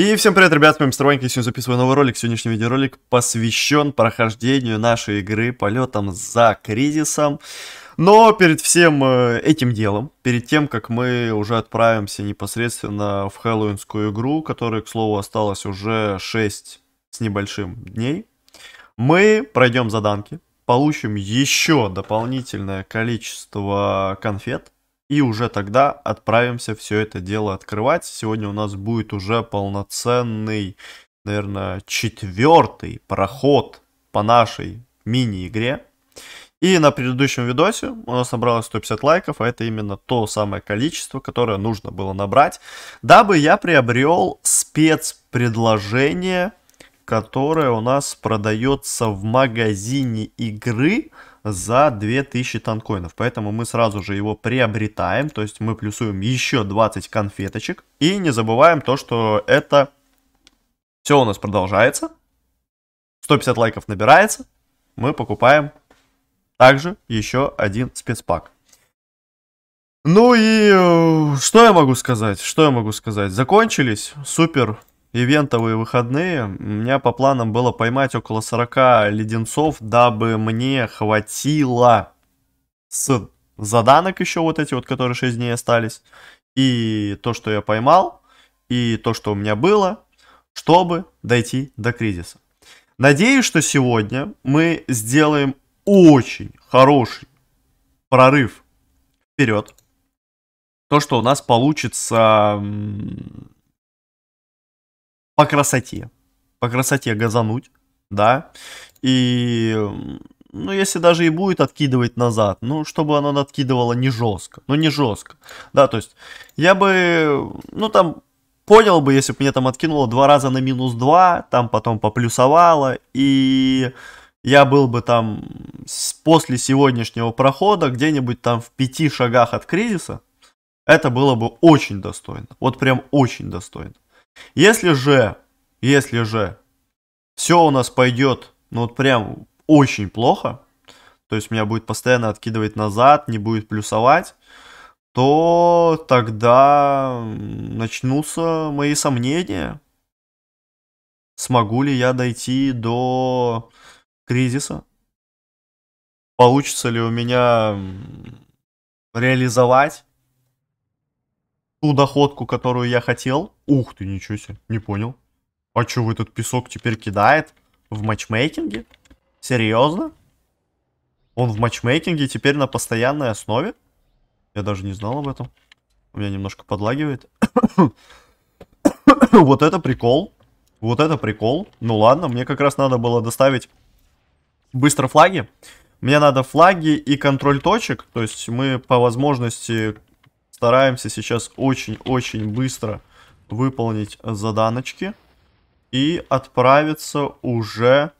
И всем привет, ребят, с вами Мистер сегодня записываю новый ролик. Сегодняшний видеоролик посвящен прохождению нашей игры полетом за кризисом. Но перед всем э, этим делом, перед тем, как мы уже отправимся непосредственно в хэллоуинскую игру, которая, к слову, осталось уже 6 с небольшим дней, мы пройдем заданки, получим еще дополнительное количество конфет – и уже тогда отправимся все это дело открывать. Сегодня у нас будет уже полноценный, наверное, четвертый проход по нашей мини-игре. И на предыдущем видосе у нас набралось 150 лайков, а это именно то самое количество, которое нужно было набрать, дабы я приобрел спецпредложение, которое у нас продается в магазине игры за 2000 танкоинов. Поэтому мы сразу же его приобретаем, то есть мы плюсуем еще 20 конфеточек. И не забываем то, что это все у нас продолжается. 150 лайков набирается. Мы покупаем также еще один спецпак. Ну и э, что я могу сказать? Что я могу сказать? Закончились супер ивентовые выходные у меня по планам было поймать около 40 леденцов, дабы мне хватило с заданок еще вот эти вот, которые 6 дней остались, и то, что я поймал, и то, что у меня было, чтобы дойти до кризиса. Надеюсь, что сегодня мы сделаем очень хороший прорыв вперед. То, что у нас получится по красоте, по красоте газануть, да, и, ну, если даже и будет откидывать назад, ну, чтобы оно откидывало не жестко, ну, не жестко, да, то есть я бы, ну, там, понял бы, если бы мне там откинуло два раза на минус два, там потом поплюсовало, и я был бы там после сегодняшнего прохода где-нибудь там в пяти шагах от кризиса, это было бы очень достойно, вот прям очень достойно. Если же, если же все у нас пойдет, ну вот прям очень плохо, то есть меня будет постоянно откидывать назад, не будет плюсовать, то тогда начнутся мои сомнения, смогу ли я дойти до кризиса, получится ли у меня реализовать ту доходку, которую я хотел. Ух ты, ничего себе, не понял. А что, в этот песок теперь кидает? В матчмейкинге? Серьезно? Он в матчмейкинге теперь на постоянной основе? Я даже не знал об этом. У меня немножко подлагивает. вот это прикол. Вот это прикол. Ну ладно, мне как раз надо было доставить быстро флаги. Мне надо флаги и контроль точек. То есть мы по возможности Стараемся сейчас очень-очень быстро выполнить заданочки. И отправиться уже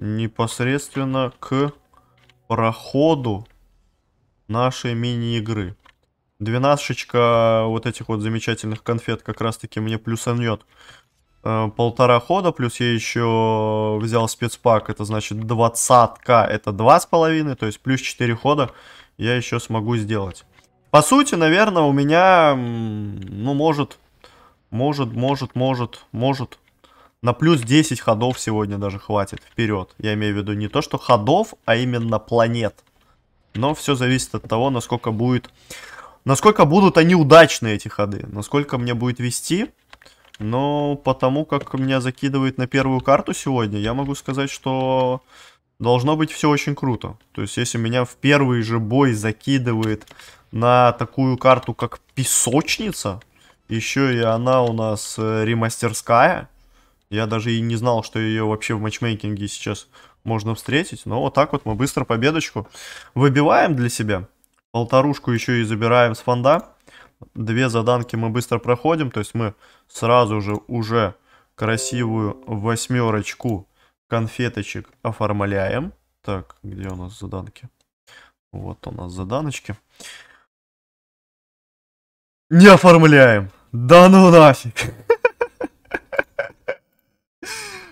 непосредственно к проходу нашей мини-игры. Двенадцаточка вот этих вот замечательных конфет как раз-таки мне плюсанет э, полтора хода, плюс я еще взял спецпак, это значит двадцатка, это два с половиной, то есть плюс четыре хода я еще смогу сделать. По сути, наверное, у меня, ну, может, может, может, может, может, на плюс 10 ходов сегодня даже хватит вперед. Я имею в виду не то, что ходов, а именно планет. Но все зависит от того, насколько будет... Насколько будут они удачны, эти ходы. Насколько мне будет вести. Но потому как меня закидывает на первую карту сегодня, я могу сказать, что должно быть все очень круто. То есть, если меня в первый же бой закидывает на такую карту, как Песочница. Еще и она у нас э, ремастерская. Я даже и не знал, что ее вообще в матчмейкинге сейчас можно встретить. Но вот так вот мы быстро победочку выбиваем для себя. Полторушку еще и забираем с фонда. Две заданки мы быстро проходим. То есть мы сразу же уже красивую восьмерочку конфеточек оформляем. Так, где у нас заданки? Вот у нас заданочки. Не оформляем. Да ну нафиг.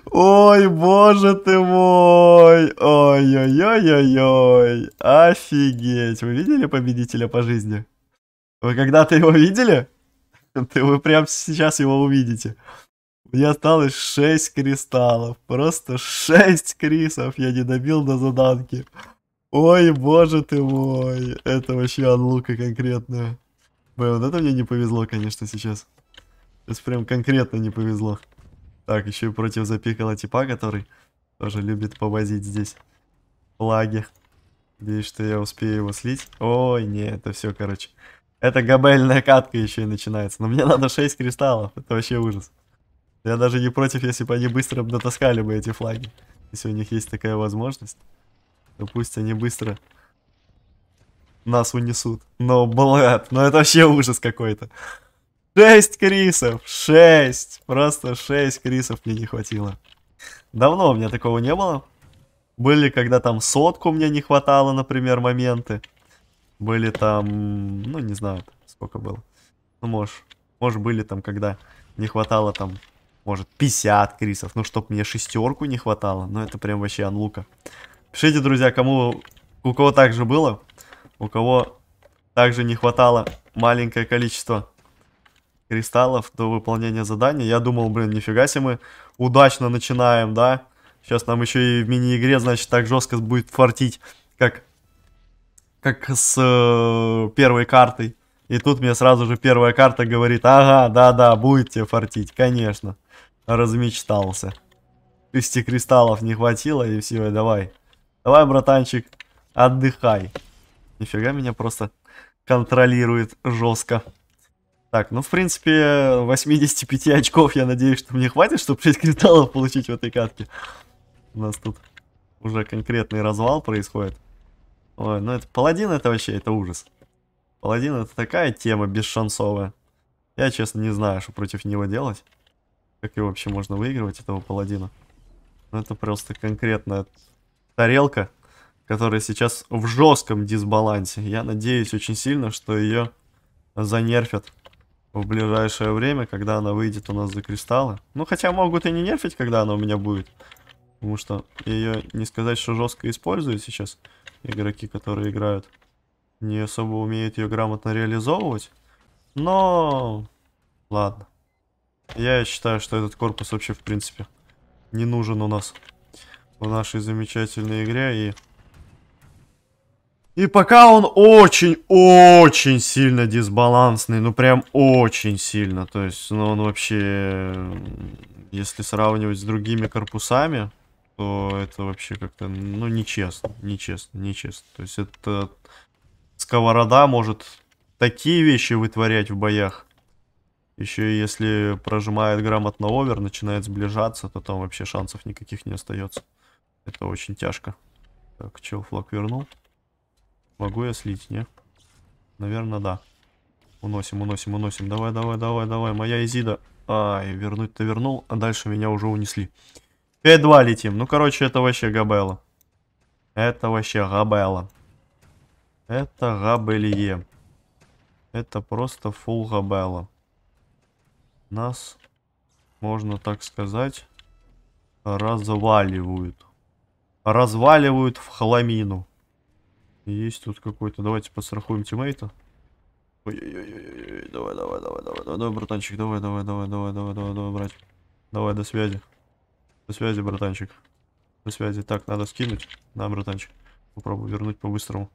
Ой, боже ты мой! Ой-ой-ой-ой-ой! Офигеть! Вы видели победителя по жизни? Вы когда-то его видели? Ты, вы прямо сейчас его увидите. Мне осталось 6 кристаллов. Просто 6 крисов я не добил до заданки. Ой, боже ты мой! Это вообще анлука конкретная. Блин, вот это мне не повезло, конечно, сейчас. Сейчас прям конкретно не повезло. Так, еще и против запикала типа, который тоже любит повозить здесь флаги. Надеюсь, что я успею его слить. Ой, нет, это все, короче. Это габельная катка еще и начинается. Но мне надо 6 кристаллов, это вообще ужас. Я даже не против, если бы они быстро дотаскали бы эти флаги. Если у них есть такая возможность, то ну, пусть они быстро нас унесут. Но, ну, блядь, ну это вообще ужас какой-то. Шесть крисов, шесть, просто шесть крисов мне не хватило. Давно у меня такого не было. Были, когда там сотку мне не хватало, например, моменты. Были там, ну не знаю, сколько было. Ну, может, может были там, когда не хватало там, может, 50 крисов. Ну, чтоб мне шестерку не хватало. Ну, это прям вообще анлука. Пишите, друзья, кому, у кого так же было у кого также не хватало маленькое количество кристаллов до выполнения задания. Я думал, блин, нифига себе мы удачно начинаем, да? Сейчас нам еще и в мини-игре, значит, так жестко будет фартить, как, как с э, первой картой. И тут мне сразу же первая карта говорит, ага, да-да, будет тебе фартить, конечно. Размечтался. Тысячи кристаллов не хватило, и все, давай. Давай, братанчик, отдыхай. Нифига меня просто контролирует жестко. Так, ну, в принципе, 85 очков, я надеюсь, что мне хватит, чтобы 6 кристаллов получить в этой катке. У нас тут уже конкретный развал происходит. Ой, ну это паладин это вообще, это ужас. Паладин это такая тема бесшансовая. Я, честно, не знаю, что против него делать. Как и вообще можно выигрывать, этого паладина. Ну это просто конкретная тарелка, которая сейчас в жестком дисбалансе. Я надеюсь очень сильно, что ее занерфят в ближайшее время, когда она выйдет у нас за кристаллы. Ну, хотя могут и не нерфить, когда она у меня будет. Потому что ее не сказать, что жестко используют сейчас игроки, которые играют. Не особо умеют ее грамотно реализовывать. Но... Ладно. Я считаю, что этот корпус вообще, в принципе, не нужен у нас в нашей замечательной игре. И и пока он очень-очень сильно дисбалансный, ну прям очень сильно. То есть, ну он вообще, если сравнивать с другими корпусами, то это вообще как-то, ну нечестно, нечестно, нечестно. То есть это сковорода может такие вещи вытворять в боях. Еще если прожимает грамотно овер, начинает сближаться, то там вообще шансов никаких не остается. Это очень тяжко. Так, чел флаг вернул. Могу я слить, не? Наверное, да. Уносим, уносим, уносим. Давай, давай, давай, давай. Моя Изида. Ай, вернуть-то вернул, а дальше меня уже унесли. 5-2 летим. Ну, короче, это вообще габелла. Это вообще габелла. Это габелье. Это просто фул габелла. Нас, можно так сказать, разваливают. Разваливают в хламину. Есть тут какой-то. Давайте подстрахуем тиммейта. Ой-ой-ой, давай, давай, давай, давай, давай, братанчик, давай, давай, давай, давай, давай, давай, давай, брать. Давай, до связи. До связи, братанчик. До связи. Так, надо скинуть. Да, братанчик. Попробую вернуть по-быстрому.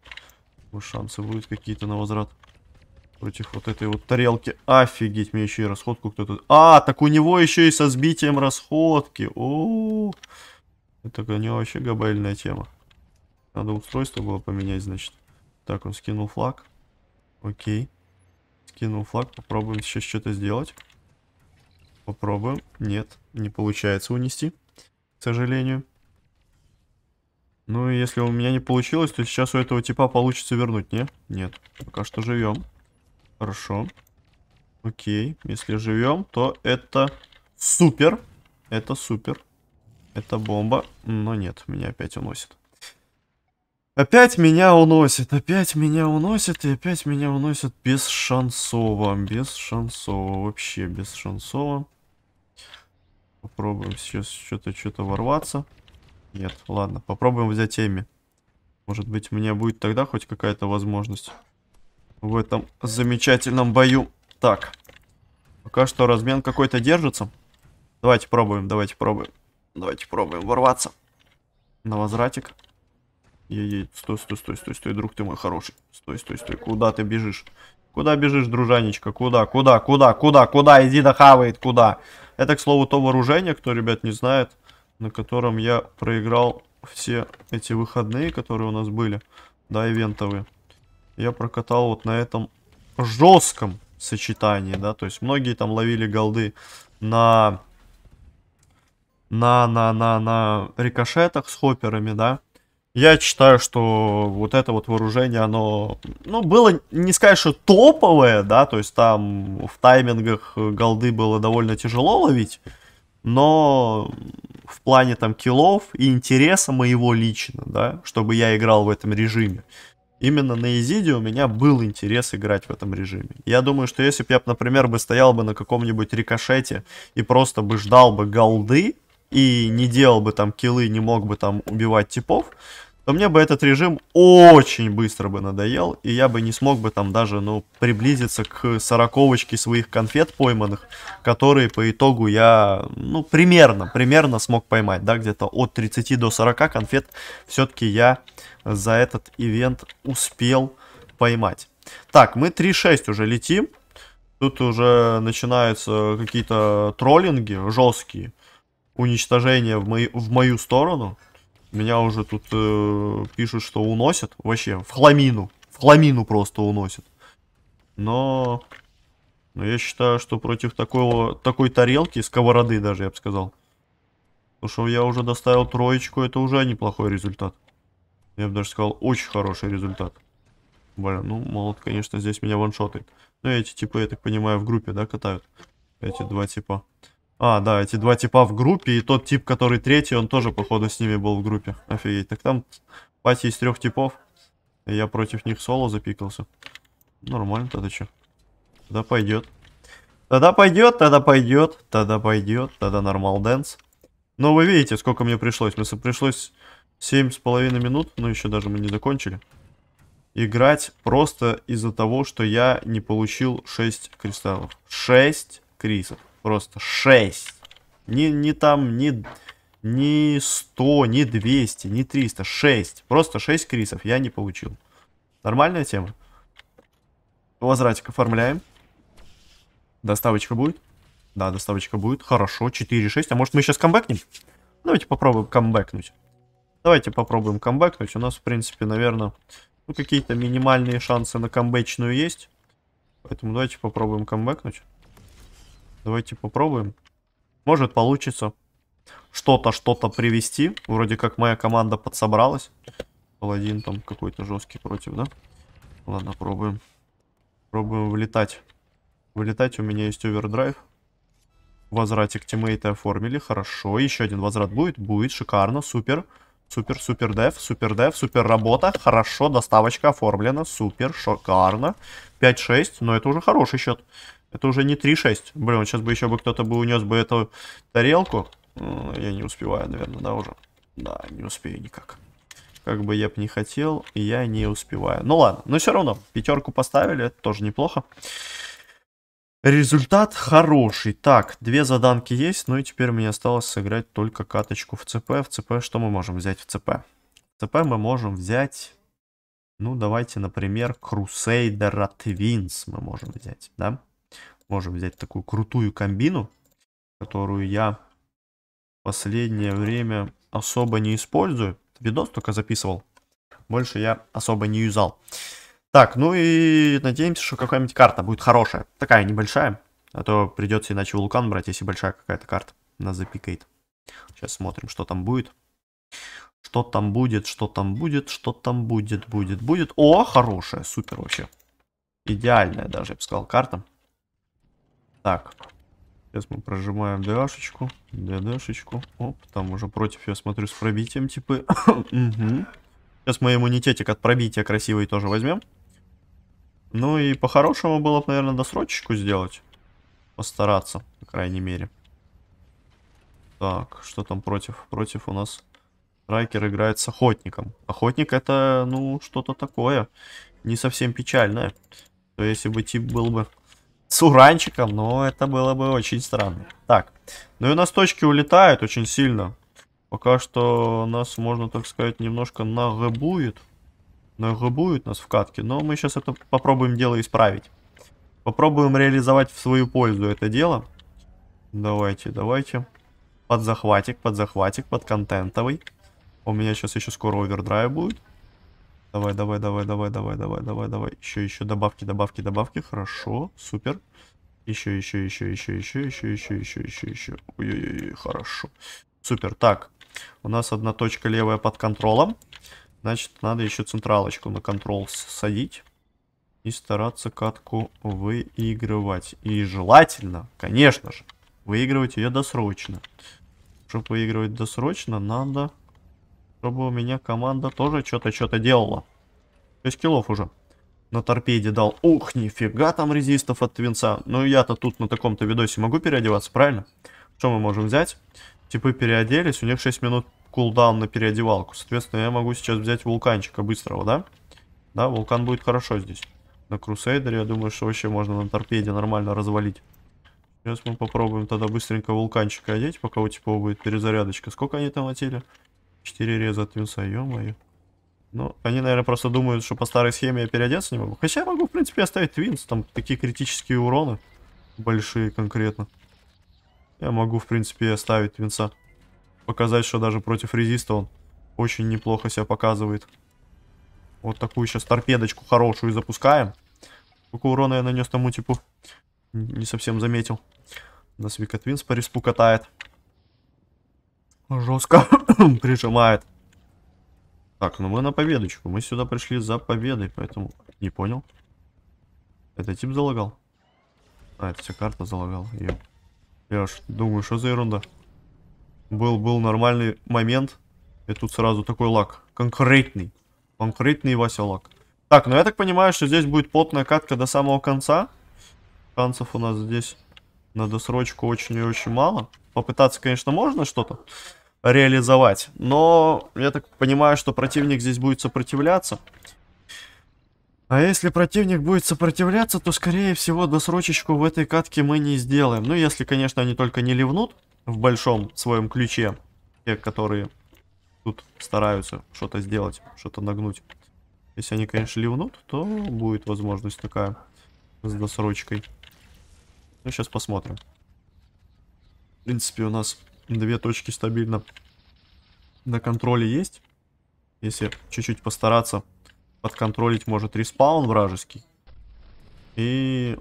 Шансы будут какие-то на возврат. Против вот этой вот тарелки. Офигеть, мне еще и расходку кто-то... А, так у него еще и со сбитием расходки. О, -о, -о. Это, конечно, вообще габельная тема. Надо устройство было поменять, значит. Так, он скинул флаг. Окей. Скинул флаг. Попробуем сейчас что-то сделать. Попробуем. Нет, не получается унести. К сожалению. Ну, и если у меня не получилось, то сейчас у этого типа получится вернуть, не? Нет. Пока что живем. Хорошо. Окей. Если живем, то это супер. Это супер. Это бомба. Но нет, меня опять уносит. Опять меня уносит, опять меня уносит, и опять меня уносит без шансово, без шансово, вообще без шансово. Попробуем сейчас что-то что-то ворваться. Нет, ладно, попробуем взять теми. Может быть, мне будет тогда хоть какая-то возможность в этом замечательном бою. Так, пока что размен какой-то держится. Давайте пробуем, давайте пробуем. Давайте пробуем ворваться на возвратик. Ей-ей, стой, стой, стой, стой, стой, друг ты мой хороший. Стой, стой, стой. Куда ты бежишь? Куда бежишь, дружанечка? Куда, куда, куда, куда, куда? Иди да куда? Это, к слову, то вооружение, кто, ребят, не знает, на котором я проиграл все эти выходные, которые у нас были, да, ивентовые. Я прокатал вот на этом жестком сочетании, да, то есть многие там ловили голды на на на на на рикошетах с хопперами, да, я считаю, что вот это вот вооружение, оно, ну, было, не сказать, что топовое, да, то есть там в таймингах голды было довольно тяжело ловить, но в плане там киллов и интереса моего лично, да, чтобы я играл в этом режиме. Именно на Изиде у меня был интерес играть в этом режиме. Я думаю, что если бы я, например, бы стоял бы на каком-нибудь рикошете и просто бы ждал бы голды, и не делал бы там киллы, не мог бы там убивать типов, то мне бы этот режим очень быстро бы надоел, и я бы не смог бы там даже, ну, приблизиться к сороковочке своих конфет пойманных, которые по итогу я, ну, примерно, примерно смог поймать, да, где-то от 30 до 40 конфет все-таки я за этот ивент успел поймать. Так, мы 3-6 уже летим, тут уже начинаются какие-то троллинги жесткие, уничтожение в, мои, в мою сторону. Меня уже тут э, пишут, что уносят. Вообще, в хламину. В хламину просто уносят. Но... Но я считаю, что против такого, такой тарелки, сковороды даже, я бы сказал. Потому что я уже доставил троечку, это уже неплохой результат. Я бы даже сказал, очень хороший результат. Блин, ну, молот, конечно, здесь меня ваншотает. Ну, эти типы, я так понимаю, в группе, да, катают? Эти два типа. А, да, эти два типа в группе, и тот тип, который третий, он тоже, походу, с ними был в группе. Офигеть, так там пати из трех типов. И я против них соло запикался. Нормально тогда что. Тогда пойдет. Тогда пойдет, тогда пойдет, тогда пойдет, тогда нормал дэнс. Но ну, вы видите, сколько мне пришлось. Мне пришлось 7,5 минут, но ну, еще даже мы не закончили. Играть просто из-за того, что я не получил 6 кристаллов. 6 крисов просто 6. Не, не там, не, не 100, не 200, не 300, 6. Просто 6 крисов я не получил. Нормальная тема? Возвратик оформляем. Доставочка будет? Да, доставочка будет. Хорошо, 4-6. А может мы сейчас камбэкнем? Давайте попробуем камбэкнуть. Давайте попробуем камбэкнуть. У нас, в принципе, наверное, ну, какие-то минимальные шансы на камбэчную есть. Поэтому давайте попробуем камбэкнуть. Давайте попробуем. Может получится что-то, что-то привести. Вроде как моя команда подсобралась. Паладин там какой-то жесткий против, да? Ладно, пробуем. Пробуем вылетать. Вылетать у меня есть овердрайв. Возвратик тиммейта оформили. Хорошо. Еще один возврат будет? Будет. Шикарно. Супер. Супер, супер деф, супер деф, супер работа. Хорошо, доставочка оформлена. Супер, шикарно. 5-6, но это уже хороший счет. Это уже не 3-6. Блин, сейчас бы еще бы кто-то бы унес бы эту тарелку. Я не успеваю, наверное, да, уже. Да, не успею никак. Как бы я бы не хотел, я не успеваю. Ну ладно, но все равно, пятерку поставили, это тоже неплохо. Результат хороший. Так, две заданки есть, ну и теперь мне осталось сыграть только каточку в ЦП. В ЦП что мы можем взять в ЦП? В ЦП мы можем взять, ну давайте, например, Крусейдера Твинс мы можем взять, да? можем взять такую крутую комбину, которую я в последнее время особо не использую. Видос только записывал. Больше я особо не юзал. Так, ну и надеемся, что какая-нибудь карта будет хорошая. Такая небольшая. А то придется иначе вулкан брать, если большая какая-то карта нас запикает. Сейчас смотрим, что там будет. Что там будет, что там будет, что там будет, будет, будет. О, хорошая, супер вообще. Идеальная даже, я бы сказал, карта. Так. Сейчас мы прожимаем ДАшечку, ДДшечку. Оп, там уже против, я смотрю, с пробитием типа. угу. Сейчас мы иммунитетик от пробития красивый тоже возьмем. Ну и по-хорошему было бы, наверное, досрочечку сделать. Постараться, по крайней мере. Так, что там против? Против у нас Райкер играет с охотником. Охотник это, ну, что-то такое. Не совсем печальное. То если бы тип был бы с уранчиком, но это было бы очень странно. Так, ну и у нас точки улетают очень сильно. Пока что нас, можно так сказать, немножко нагыбует. Нагыбует нас в катке, но мы сейчас это попробуем дело исправить. Попробуем реализовать в свою пользу это дело. Давайте, давайте. Под захватик, под захватик, под контентовый. У меня сейчас еще скоро овердрайв будет. Давай, давай, давай, давай, давай, давай, давай, давай. Еще, еще добавки, добавки, добавки. Хорошо, супер. Еще, еще, еще, еще, еще, еще, еще, еще, еще, еще. Ой-ой-ой, хорошо. Супер, так. У нас одна точка левая под контролем. Значит, надо еще централочку на контрол садить. И стараться катку выигрывать. И желательно, конечно же, выигрывать ее досрочно. Чтобы выигрывать досрочно, надо чтобы у меня команда тоже что-то что-то делала. 6 килов уже. На торпеде дал. Ух, нифига там резистов от твинца. Ну я-то тут на таком-то видосе могу переодеваться, правильно? Что мы можем взять? Типы переоделись, у них 6 минут кулдаун на переодевалку. Соответственно, я могу сейчас взять вулканчика быстрого, да? Да, вулкан будет хорошо здесь. На Крусейдере, я думаю, что вообще можно на торпеде нормально развалить. Сейчас мы попробуем тогда быстренько вулканчика одеть, пока у типа будет перезарядочка. Сколько они там отели? Четыре реза отвелся, ё-моё. Ну, они, наверное, просто думают, что по старой схеме я переодеться не могу. Хотя я могу, в принципе, оставить Твинс. Там такие критические уроны. Большие конкретно. Я могу, в принципе, оставить Твинса. Показать, что даже против резиста он очень неплохо себя показывает. Вот такую сейчас торпедочку хорошую запускаем. Сколько урона я нанес тому типу? Не совсем заметил. У нас Вика Твинс по респу катает. Жестко. прижимает. Так, ну мы на победочку. Мы сюда пришли за победой, поэтому... Не понял. Это тип залагал? А, это вся карта залагал Ёп. Я аж думаю, что за ерунда. Был, был нормальный момент. И тут сразу такой лак. Конкретный. Конкретный Вася лак. Так, ну я так понимаю, что здесь будет плотная катка до самого конца. Шансов у нас здесь на досрочку очень и очень мало. Попытаться, конечно, можно что-то реализовать. Но я так понимаю, что противник здесь будет сопротивляться. А если противник будет сопротивляться, то, скорее всего, досрочечку в этой катке мы не сделаем. Ну, если, конечно, они только не ливнут в большом своем ключе. Те, которые тут стараются что-то сделать, что-то нагнуть. Если они, конечно, ливнут, то будет возможность такая с досрочкой. Ну, сейчас посмотрим. В принципе, у нас Две точки стабильно на контроле есть. Если чуть-чуть постараться, подконтролить может респаун вражеский. И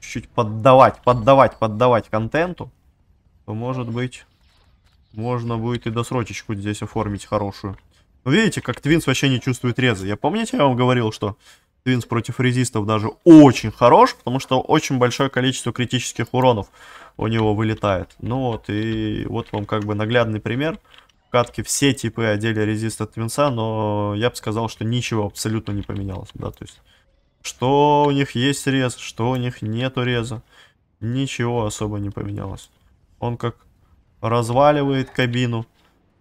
чуть-чуть поддавать, поддавать, поддавать контенту, то, может быть, можно будет и досрочечку здесь оформить хорошую. Ну, видите, как Твинс вообще не чувствует резы. Я помните, я вам говорил, что Твинс против резистов даже очень хорош, потому что очень большое количество критических уронов у него вылетает. Ну вот, и вот вам как бы наглядный пример. Катки все типы одели резист от Твинса, но я бы сказал, что ничего абсолютно не поменялось, да, то есть... Что у них есть рез, что у них нету реза. Ничего особо не поменялось. Он как разваливает кабину,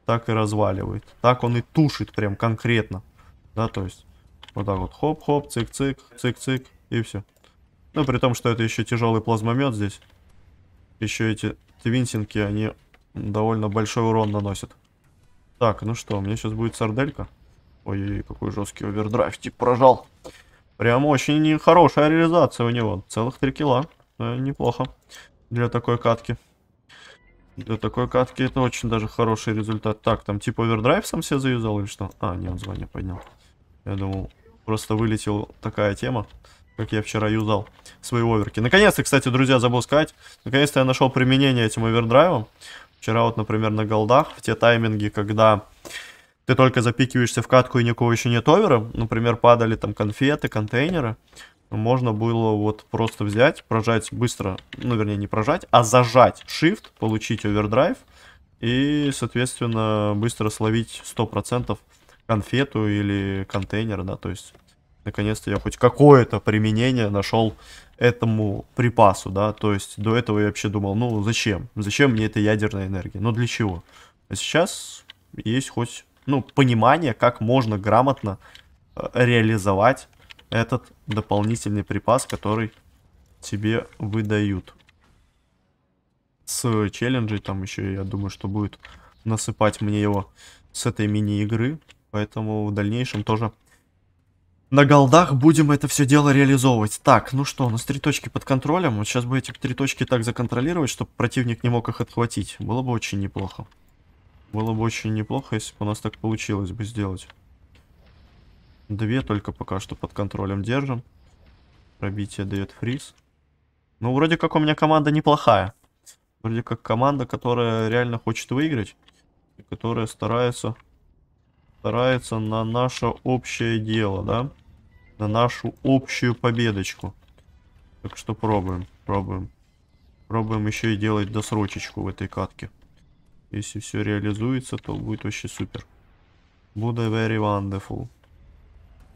так и разваливает. Так он и тушит прям конкретно. Да, то есть вот так вот. Хоп-хоп, цик-цик, цик-цик. И все. Ну, при том, что это еще тяжелый плазмомет здесь. Еще эти твинсинки, они довольно большой урон наносят. Так, ну что, у меня сейчас будет сарделька. Ой-ой-ой, какой жесткий овердрайв, тип прожал. Прям очень хорошая реализация у него. Целых 3 килла, Э, неплохо. Для такой катки. Для такой катки это очень даже хороший результат. Так, там типа овердрайв сам себе заюзал или что? А, не, он звание поднял. Я думал, Просто вылетела такая тема, как я вчера юзал свои оверки. Наконец-то, кстати, друзья, забыл сказать, наконец-то я нашел применение этим овердрайвам. Вчера вот, например, на голдах, в те тайминги, когда ты только запикиваешься в катку и никого еще нет овера, например, падали там конфеты, контейнеры, можно было вот просто взять, прожать быстро, ну, вернее, не прожать, а зажать Shift, получить овердрайв и, соответственно, быстро словить 100% конфету или контейнер, да, то есть наконец-то я хоть какое-то применение нашел этому припасу, да, то есть до этого я вообще думал, ну зачем, зачем мне эта ядерная энергия, ну для чего? А сейчас есть хоть, ну, понимание, как можно грамотно э, реализовать этот дополнительный припас, который тебе выдают. С челленджей там еще, я думаю, что будет насыпать мне его с этой мини-игры. Поэтому в дальнейшем тоже на голдах будем это все дело реализовывать. Так, ну что, у нас три точки под контролем. Вот сейчас бы эти три точки так законтролировать, чтобы противник не мог их отхватить. Было бы очень неплохо. Было бы очень неплохо, если бы у нас так получилось бы сделать. Две только пока что под контролем держим. Пробитие дает фриз. Ну, вроде как у меня команда неплохая. Вроде как команда, которая реально хочет выиграть. И которая старается старается на наше общее дело, да? На нашу общую победочку. Так что пробуем, пробуем. Пробуем еще и делать досрочечку в этой катке. Если все реализуется, то будет вообще супер. Буде very wonderful.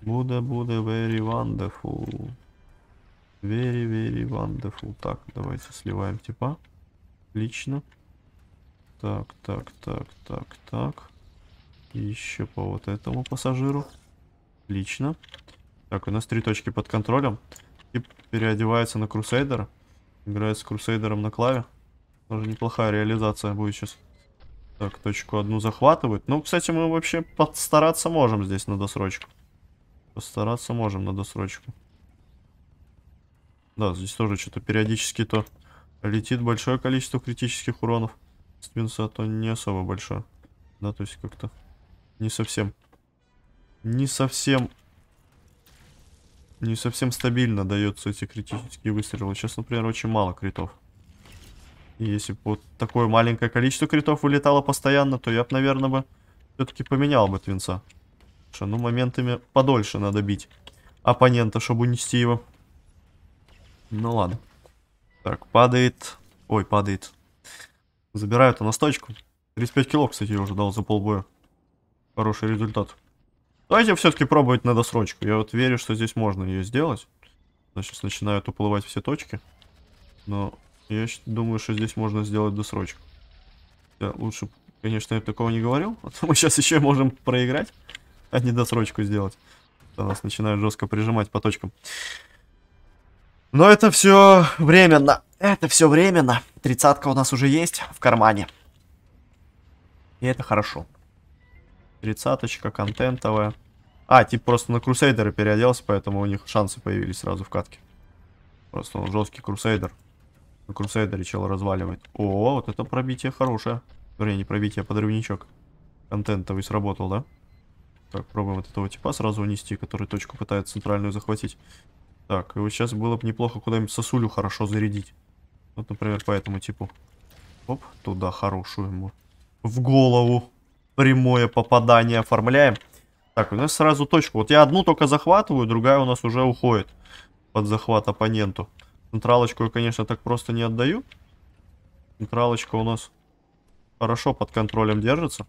Буде, буде very wonderful. Very, very wonderful. Так, давайте сливаем типа. Отлично. Так, так, так, так, так еще по вот этому пассажиру. Отлично. Так, у нас три точки под контролем. Тип переодевается на Крусейдера. Играет с Крусейдером на клаве. Тоже неплохая реализация будет сейчас. Так, точку одну захватывает. Ну, кстати, мы вообще постараться можем здесь на досрочку. Постараться можем на досрочку. Да, здесь тоже что-то периодически то летит большое количество критических уронов. С то не особо большое. Да, то есть как-то не совсем. Не совсем. Не совсем стабильно дается эти критические выстрелы. Сейчас, например, очень мало критов. И если бы вот такое маленькое количество критов вылетало постоянно, то я бы, наверное, бы все-таки поменял бы Твинца. Что, ну, моментами подольше надо бить оппонента, чтобы унести его. Ну, ладно. Так, падает... Ой, падает. Забирают у эту настойку. 35 кило, кстати, я уже дал за полбоя хороший результат. Давайте все-таки пробовать на досрочку. Я вот верю, что здесь можно ее сделать. сейчас начинают уплывать все точки. Но я думаю, что здесь можно сделать досрочку. Я лучше, конечно, я такого не говорил. А то мы сейчас еще можем проиграть, а не досрочку сделать. Это нас начинают жестко прижимать по точкам. Но это все временно. Это все временно. Тридцатка у нас уже есть в кармане. И это хорошо. Тридцаточка, контентовая. А, тип просто на Крусейдера переоделся, поэтому у них шансы появились сразу в катке. Просто он жесткий Крусейдер. На Крусейдере чел разваливает. О, вот это пробитие хорошее. Вернее, не пробитие, а подрывничок. Контентовый сработал, да? Так, пробуем вот этого типа сразу унести, который точку пытается центральную захватить. Так, и вот сейчас было бы неплохо куда-нибудь сосулю хорошо зарядить. Вот, например, по этому типу. Оп, туда хорошую ему. В голову прямое попадание оформляем. Так, у нас сразу точку. Вот я одну только захватываю, другая у нас уже уходит под захват оппоненту. Централочку я, конечно, так просто не отдаю. Централочка у нас хорошо под контролем держится.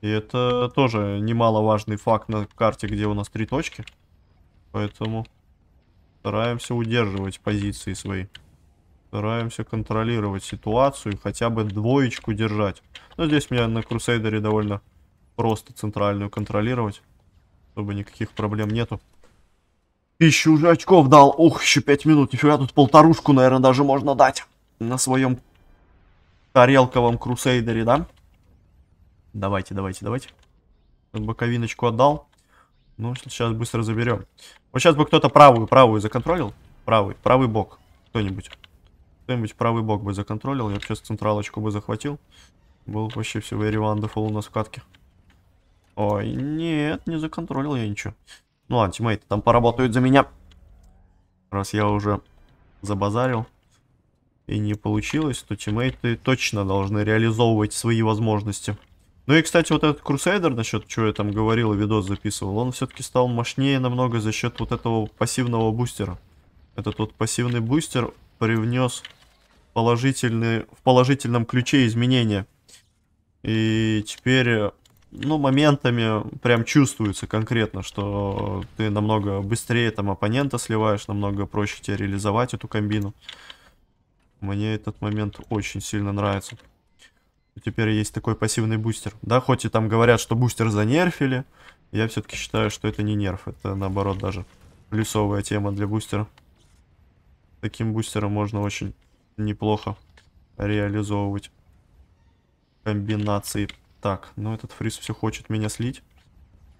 И это тоже немаловажный факт на карте, где у нас три точки. Поэтому стараемся удерживать позиции свои. Стараемся контролировать ситуацию и хотя бы двоечку держать. Но здесь меня на Крусейдере довольно просто центральную контролировать, чтобы никаких проблем нету. Тысячу уже очков дал. ух еще пять минут. Нифига, тут полторушку, наверное, даже можно дать. На своем тарелковом Крусейдере, да? Давайте, давайте, давайте. Боковиночку отдал. Ну, сейчас быстро заберем. Вот сейчас бы кто-то правую, правую законтролил. Правый, правый бок. Кто-нибудь кто-нибудь правый бок бы законтролил, я вообще централочку бы захватил. Был вообще все Ереван дефол у нас в катке. Ой, нет, не законтролил я ничего. Ну ладно, тиммейты там поработают за меня. Раз я уже забазарил и не получилось, то тиммейты точно должны реализовывать свои возможности. Ну и, кстати, вот этот Крусейдер, насчет чего я там говорил и видос записывал, он все-таки стал мощнее намного за счет вот этого пассивного бустера. Этот вот пассивный бустер привнес в положительном ключе изменения. И теперь, ну, моментами прям чувствуется конкретно, что ты намного быстрее там оппонента сливаешь, намного проще тебе реализовать эту комбину. Мне этот момент очень сильно нравится. Теперь есть такой пассивный бустер. Да, хоть и там говорят, что бустер занерфили, я все-таки считаю, что это не нерф, это наоборот даже плюсовая тема для бустера. Таким бустером можно очень неплохо реализовывать комбинации. Так, ну этот фриз все хочет меня слить.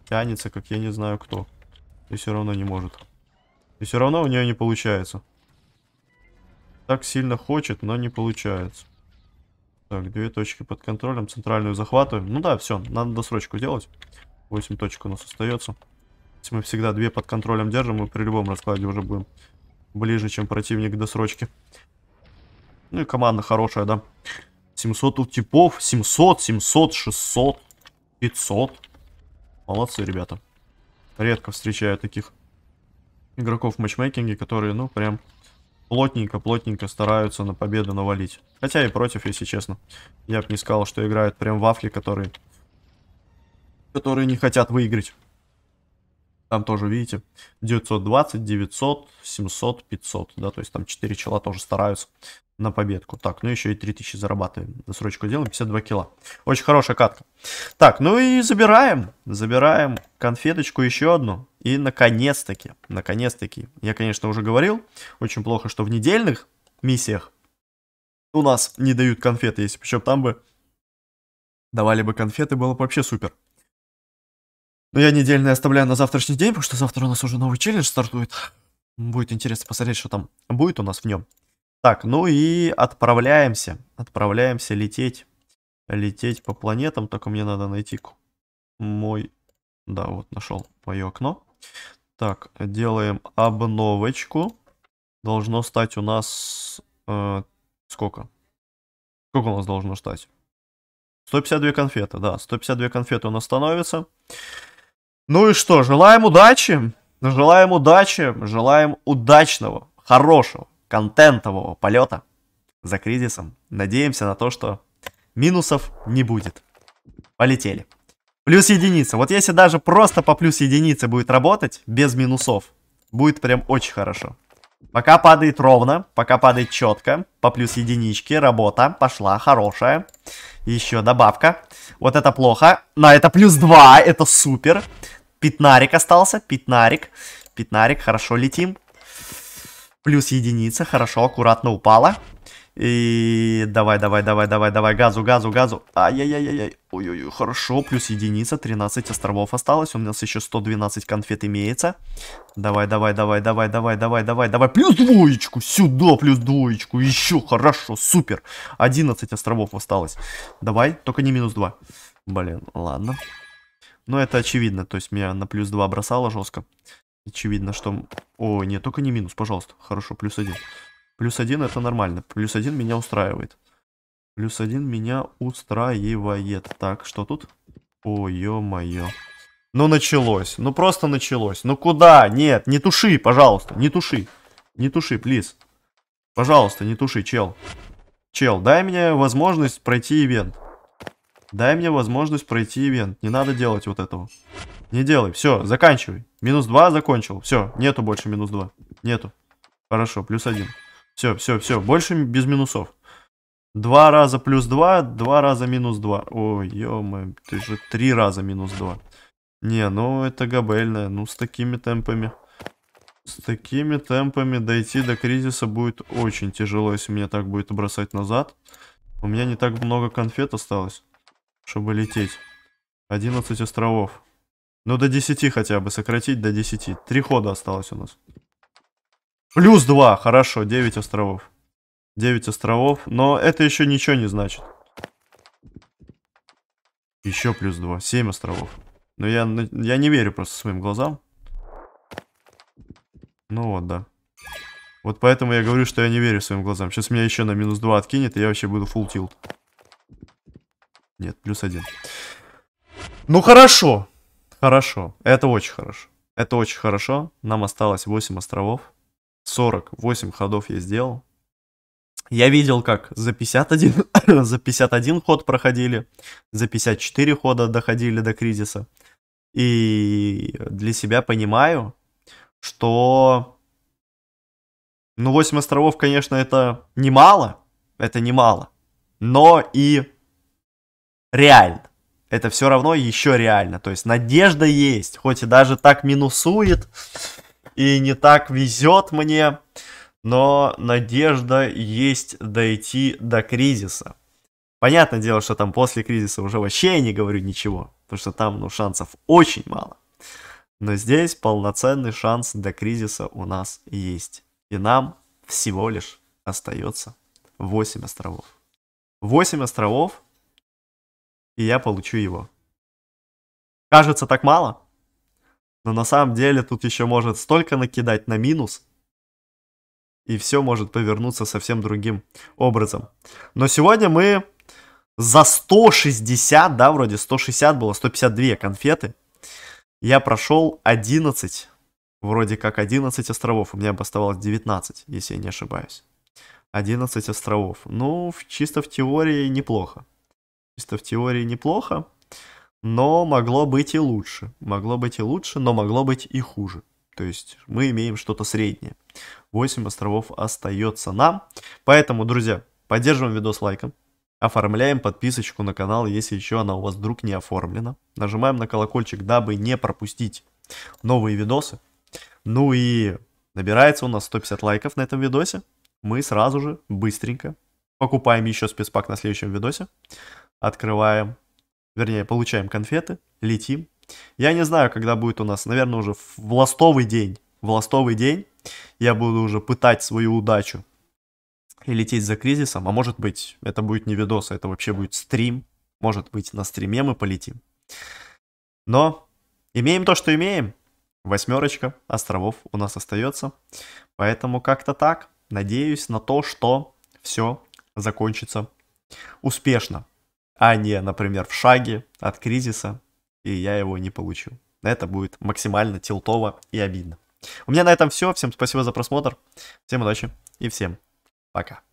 Тянется, как я не знаю кто. И все равно не может. И все равно у нее не получается. Так сильно хочет, но не получается. Так, две точки под контролем. Центральную захватываем. Ну да, все, надо досрочку делать. 8 точек у нас остается. Если мы всегда две под контролем держим, мы при любом раскладе уже будем ближе, чем противник к досрочке. Ну и команда хорошая, да. 700 у типов. 700, 700, 600, 500. Молодцы, ребята. Редко встречаю таких игроков в матчмейкинге, которые, ну, прям плотненько-плотненько стараются на победу навалить. Хотя и против, если честно. Я бы не сказал, что играют прям вафли, которые... Которые не хотят выиграть. Там тоже, видите, 920, 900, 700, 500, да, то есть там 4 чела тоже стараются на победку. Так, ну еще и 3000 зарабатываем. Насрочку делаем, 52 кило. Очень хорошая катка. Так, ну и забираем. Забираем конфеточку еще одну. И наконец-таки, наконец-таки, я, конечно, уже говорил, очень плохо, что в недельных миссиях у нас не дают конфеты. Если причем там бы давали бы конфеты, было бы вообще супер. Но я недельные оставляю на завтрашний день, потому что завтра у нас уже новый челлендж стартует. Будет интересно посмотреть, что там будет у нас в нем. Так, ну и отправляемся. Отправляемся лететь. Лететь по планетам. Только мне надо найти мой... Да, вот нашел мое окно. Так, делаем обновочку. Должно стать у нас... Э, сколько? Сколько у нас должно стать? 152 конфеты, да. 152 конфеты у нас становится. Ну и что, желаем удачи. Желаем удачи. Желаем удачного, хорошего, контентового полета за кризисом. Надеемся на то, что минусов не будет. Полетели. Плюс единица. Вот если даже просто по плюс единице будет работать, без минусов, будет прям очень хорошо. Пока падает ровно, пока падает четко, по плюс единичке работа пошла, хорошая. Еще добавка. Вот это плохо. На это плюс 2, это супер. Пятнарик остался, пятнарик. Пятнарик, хорошо летим. Плюс единица, хорошо, аккуратно упала. И давай, давай, давай, давай, давай, газу, газу, газу. Ай-яй-яй-яй. Ой-ой-ой, хорошо, плюс единица, 13 островов осталось. У нас еще 112 конфет имеется. Давай, давай, давай, давай, давай, давай, давай, давай. Плюс двоечку, сюда плюс двоечку. Еще хорошо, супер. 11 островов осталось. Давай, только не минус 2. Блин, ладно. Но это очевидно, то есть меня на плюс 2 бросало жестко. Очевидно, что... О, нет, только не минус, пожалуйста. Хорошо, плюс один. Плюс один это нормально. Плюс один меня устраивает. Плюс один меня устраивает. Так, что тут? О, ё-моё. Ну началось. Ну просто началось. Ну куда? Нет, не туши, пожалуйста. Не туши. Не туши, плиз. Пожалуйста, не туши, чел. Чел, дай мне возможность пройти ивент. Дай мне возможность пройти ивент. Не надо делать вот этого не делай. Все, заканчивай. Минус 2 закончил. Все, нету больше минус 2. Нету. Хорошо, плюс 1. Все, все, все. Больше без минусов. Два раза плюс 2, два раза минус 2. Ой, ё ты же три раза минус 2. Не, ну это габельная. Ну с такими темпами. С такими темпами дойти до кризиса будет очень тяжело, если меня так будет бросать назад. У меня не так много конфет осталось, чтобы лететь. 11 островов. Ну до 10 хотя бы, сократить до 10. Три хода осталось у нас. Плюс 2, хорошо, 9 островов. 9 островов, но это еще ничего не значит. Еще плюс 2, 7 островов. Но я, ну, я не верю просто своим глазам. Ну вот, да. Вот поэтому я говорю, что я не верю своим глазам. Сейчас меня еще на минус 2 откинет, и я вообще буду full tilt. Нет, плюс 1. Ну хорошо. Хорошо, это очень хорошо. Это очень хорошо. Нам осталось 8 островов. 48 ходов я сделал. Я видел, как за 51, за 51 ход проходили, за 54 хода доходили до кризиса. И для себя понимаю, что... Ну, 8 островов, конечно, это немало, это немало, но и реально это все равно еще реально. То есть надежда есть, хоть и даже так минусует, и не так везет мне, но надежда есть дойти до кризиса. Понятное дело, что там после кризиса уже вообще я не говорю ничего, потому что там ну, шансов очень мало. Но здесь полноценный шанс до кризиса у нас есть. И нам всего лишь остается 8 островов. 8 островов и я получу его. Кажется, так мало, но на самом деле тут еще может столько накидать на минус, и все может повернуться совсем другим образом. Но сегодня мы за 160, да, вроде 160 было, 152 конфеты, я прошел 11, вроде как 11 островов, у меня бы оставалось 19, если я не ошибаюсь. 11 островов. Ну, чисто в теории неплохо чисто в теории неплохо, но могло быть и лучше. Могло быть и лучше, но могло быть и хуже. То есть мы имеем что-то среднее. 8 островов остается нам. Поэтому, друзья, поддерживаем видос лайком. Оформляем подписочку на канал, если еще она у вас вдруг не оформлена. Нажимаем на колокольчик, дабы не пропустить новые видосы. Ну и набирается у нас 150 лайков на этом видосе. Мы сразу же, быстренько, покупаем еще спецпак на следующем видосе открываем, вернее, получаем конфеты, летим. Я не знаю, когда будет у нас, наверное, уже властовый день. властовый день я буду уже пытать свою удачу и лететь за кризисом. А может быть, это будет не видос, а это вообще будет стрим. Может быть, на стриме мы полетим. Но имеем то, что имеем. Восьмерочка островов у нас остается. Поэтому как-то так. Надеюсь на то, что все закончится успешно а не, например, в шаге от кризиса, и я его не получу. Это будет максимально тилтово и обидно. У меня на этом все. Всем спасибо за просмотр. Всем удачи и всем пока.